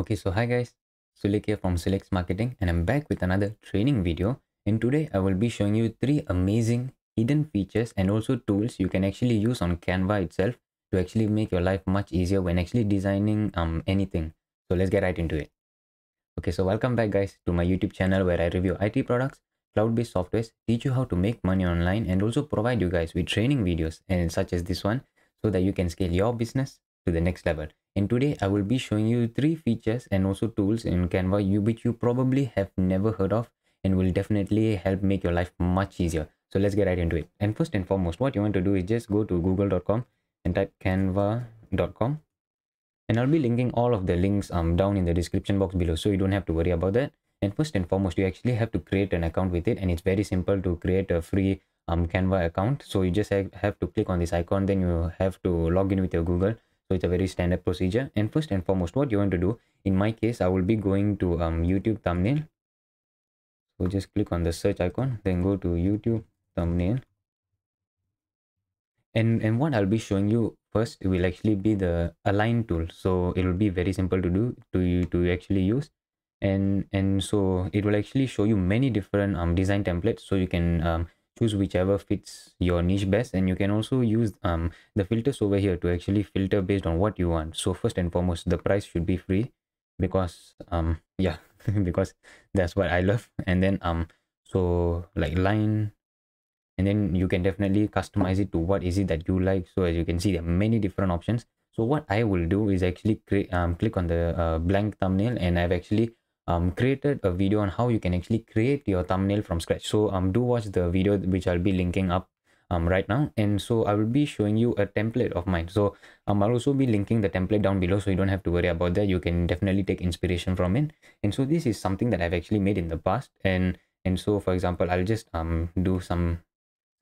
Okay, so hi guys, Sulik here from Sulik's Marketing and I'm back with another training video and today I will be showing you three amazing hidden features and also tools you can actually use on Canva itself to actually make your life much easier when actually designing um, anything. So let's get right into it. Okay, so welcome back guys to my YouTube channel where I review IT products, cloud-based softwares, teach you how to make money online and also provide you guys with training videos and such as this one so that you can scale your business to the next level. And today I will be showing you three features and also tools in Canva you which you probably have never heard of and will definitely help make your life much easier. So let's get right into it. And first and foremost, what you want to do is just go to google.com and type canva.com. And I'll be linking all of the links um, down in the description box below so you don't have to worry about that. And first and foremost, you actually have to create an account with it and it's very simple to create a free um, Canva account. So you just have to click on this icon, then you have to log in with your Google so it's a very standard procedure. And first and foremost, what you want to do, in my case, I will be going to um, YouTube thumbnail. So just click on the search icon, then go to YouTube thumbnail. And, and what I'll be showing you first will actually be the align tool. So it will be very simple to do to you to actually use and and so it will actually show you many different um design templates so you can um choose whichever fits your niche best and you can also use um, the filters over here to actually filter based on what you want so first and foremost the price should be free because um yeah because that's what i love and then um so like line and then you can definitely customize it to what is it that you like so as you can see there are many different options so what i will do is actually create um click on the uh, blank thumbnail and i've actually um, created a video on how you can actually create your thumbnail from scratch. So um, do watch the video which I'll be linking up um, right now. And so I will be showing you a template of mine. So um, I'll also be linking the template down below so you don't have to worry about that. You can definitely take inspiration from it. And so this is something that I've actually made in the past. And and so for example, I'll just um do some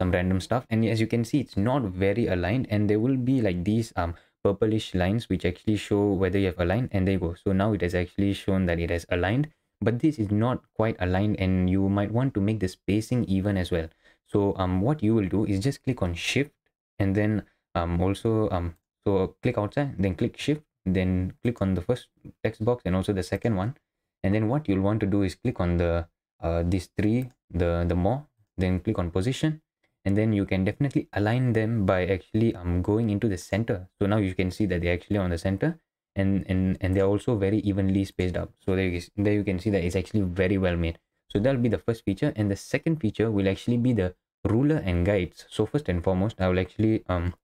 some random stuff. And as you can see, it's not very aligned and there will be like these um purplish lines which actually show whether you have aligned and there you go so now it has actually shown that it has aligned but this is not quite aligned and you might want to make the spacing even as well so um what you will do is just click on shift and then um also um so click outside then click shift then click on the first text box and also the second one and then what you'll want to do is click on the uh, these three the the more then click on position and then you can definitely align them by actually um, going into the center so now you can see that they're actually on the center and and and they're also very evenly spaced out so there is there you can see that it's actually very well made so that'll be the first feature and the second feature will actually be the ruler and guides so first and foremost i will actually um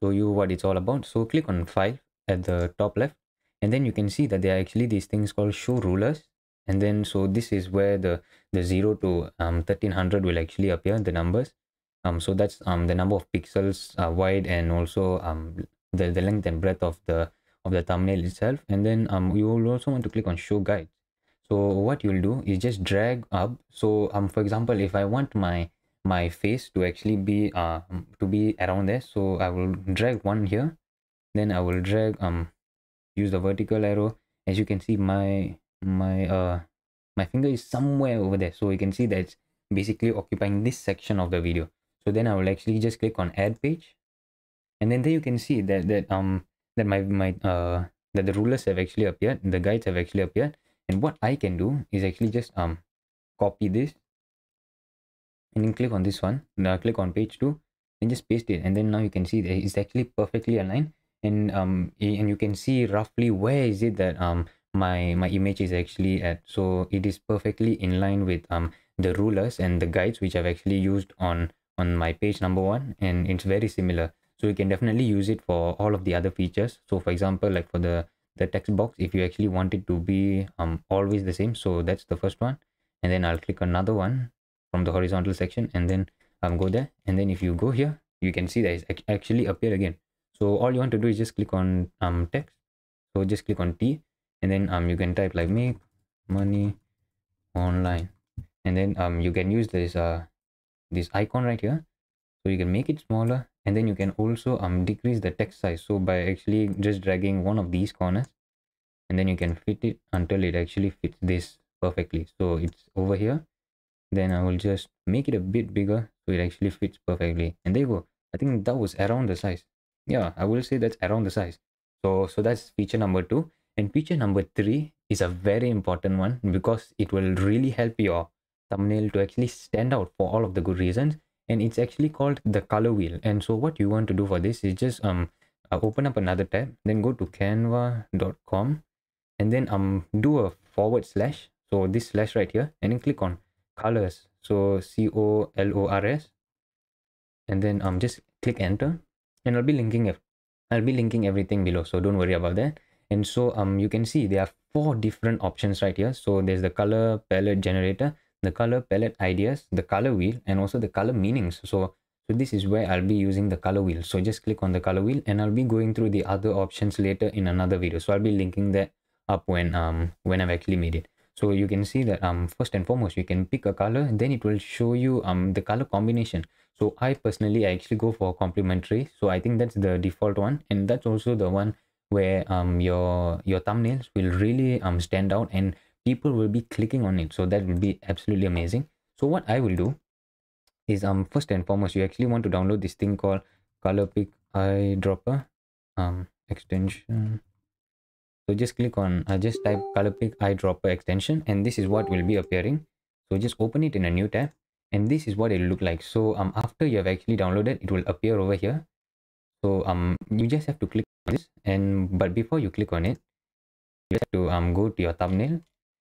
show you what it's all about so click on file at the top left and then you can see that there are actually these things called show rulers and then so this is where the the 0 to um, 1300 will actually appear the numbers um so that's um the number of pixels uh, wide and also um the, the length and breadth of the of the thumbnail itself and then um you will also want to click on show guide so what you'll do is just drag up so um for example if i want my my face to actually be uh to be around there so i will drag one here then i will drag um use the vertical arrow as you can see my my uh my finger is somewhere over there so you can see that's basically occupying this section of the video so then i will actually just click on add page and then there you can see that that um that my my uh that the rulers have actually appeared the guides have actually appeared and what i can do is actually just um copy this and then click on this one now click on page two and just paste it and then now you can see that it's actually perfectly aligned and um and you can see roughly where is it that um my my image is actually at so it is perfectly in line with um the rulers and the guides which I've actually used on on my page number one and it's very similar so you can definitely use it for all of the other features so for example like for the the text box if you actually want it to be um always the same so that's the first one and then I'll click another one from the horizontal section and then um, go there and then if you go here you can see that it's actually appear again so all you want to do is just click on um text so just click on T and then um you can type like make money online and then um you can use this uh this icon right here so you can make it smaller and then you can also um decrease the text size so by actually just dragging one of these corners and then you can fit it until it actually fits this perfectly so it's over here then i will just make it a bit bigger so it actually fits perfectly and there you go i think that was around the size yeah i will say that's around the size so so that's feature number two and feature number three is a very important one because it will really help your thumbnail to actually stand out for all of the good reasons. And it's actually called the color wheel. And so what you want to do for this is just um uh, open up another tab, then go to canva.com and then um do a forward slash. So this slash right here and then click on colors. So C-O-L-O-R-S and then um just click enter and I'll be linking I'll be linking everything below. So don't worry about that and so um you can see there are four different options right here so there's the color palette generator the color palette ideas the color wheel and also the color meanings so so this is where I'll be using the color wheel. So just click on the color wheel and I'll be going through the other options later in another video. So I'll be linking that up when um when I've actually made it. So you can see that um first and foremost you can pick a color then it will show you um the color combination. So I personally I actually go for complementary. So I think that's the default one and that's also the one where um your your thumbnails will really um stand out and people will be clicking on it so that will be absolutely amazing so what i will do is um first and foremost you actually want to download this thing called color pick eyedropper um extension so just click on i uh, just type color pick eyedropper extension and this is what will be appearing so just open it in a new tab and this is what it will look like so um after you have actually downloaded it will appear over here so um you just have to click on this and but before you click on it you have to um go to your thumbnail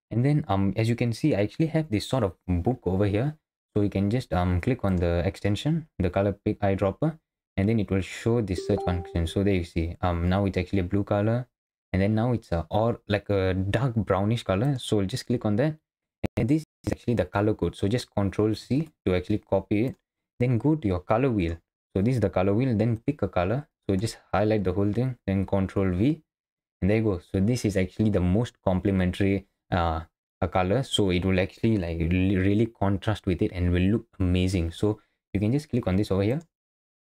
and then um as you can see i actually have this sort of book over here so you can just um click on the extension the color pick eyedropper and then it will show this search function so there you see um now it's actually a blue color and then now it's a or like a dark brownish color so we'll just click on that and this is actually the color code so just control c to actually copy it then go to your color wheel so this is the color wheel, then pick a color. So just highlight the whole thing, then control V. And there you go. So this is actually the most complementary uh, color. So it will actually like really contrast with it and will look amazing. So you can just click on this over here.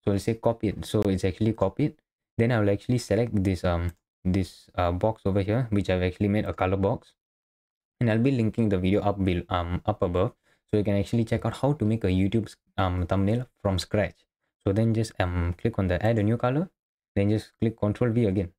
So I'll say copy it. So it's actually copied. Then I will actually select this um this uh, box over here, which I've actually made a color box. And I'll be linking the video up bill um up above so you can actually check out how to make a YouTube um, thumbnail from scratch. So then just um, click on the add a new color, then just click control V again.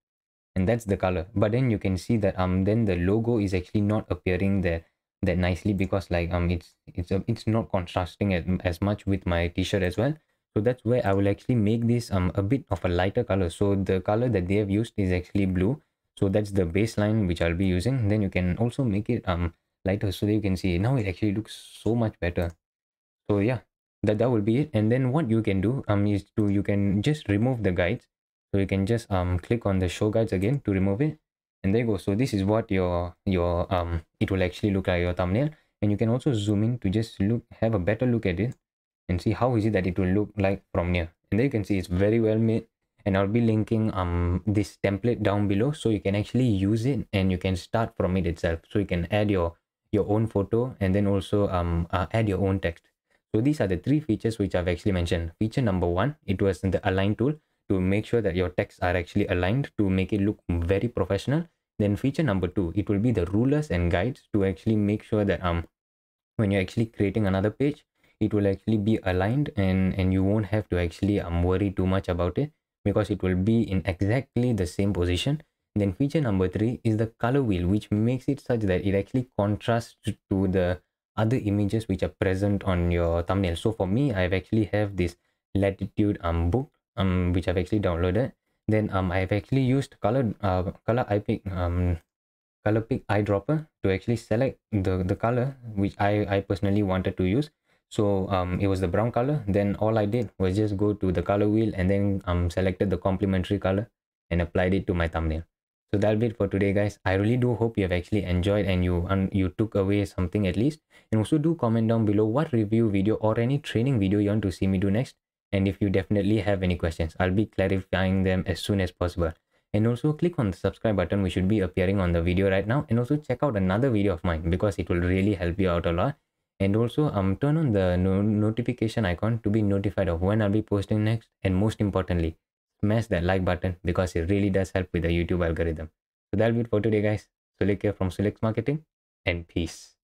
And that's the color. But then you can see that um then the logo is actually not appearing there that nicely because like um it's it's a, it's not contrasting as, as much with my t-shirt as well. So that's where I will actually make this um a bit of a lighter color. So the color that they have used is actually blue. So that's the baseline which I'll be using. Then you can also make it um lighter so that you can see now it actually looks so much better. So yeah, that that will be it and then what you can do um is to you can just remove the guides so you can just um click on the show guides again to remove it and there you go so this is what your your um it will actually look like your thumbnail and you can also zoom in to just look have a better look at it and see how is it that it will look like from near and there you can see it's very well made and i'll be linking um this template down below so you can actually use it and you can start from it itself so you can add your your own photo and then also um uh, add your own text so these are the three features which I've actually mentioned. Feature number one, it was in the align tool to make sure that your texts are actually aligned to make it look very professional. Then feature number two, it will be the rulers and guides to actually make sure that um when you're actually creating another page, it will actually be aligned and, and you won't have to actually um, worry too much about it because it will be in exactly the same position. Then feature number three is the color wheel, which makes it such that it actually contrasts to the other images which are present on your thumbnail. So for me, I've actually have this latitude um, book um, which I've actually downloaded. Then um, I've actually used color uh, color I pick um, color pick eyedropper to actually select the, the color which I, I personally wanted to use. So um, it was the brown color. Then all I did was just go to the color wheel and then um, selected the complementary color and applied it to my thumbnail so that'll be it for today guys i really do hope you have actually enjoyed and you and you took away something at least and also do comment down below what review video or any training video you want to see me do next and if you definitely have any questions i'll be clarifying them as soon as possible and also click on the subscribe button which should be appearing on the video right now and also check out another video of mine because it will really help you out a lot and also um turn on the no notification icon to be notified of when i'll be posting next and most importantly smash that like button because it really does help with the YouTube algorithm. So that'll be it for today guys. Sulik here from Sulik's Marketing and peace.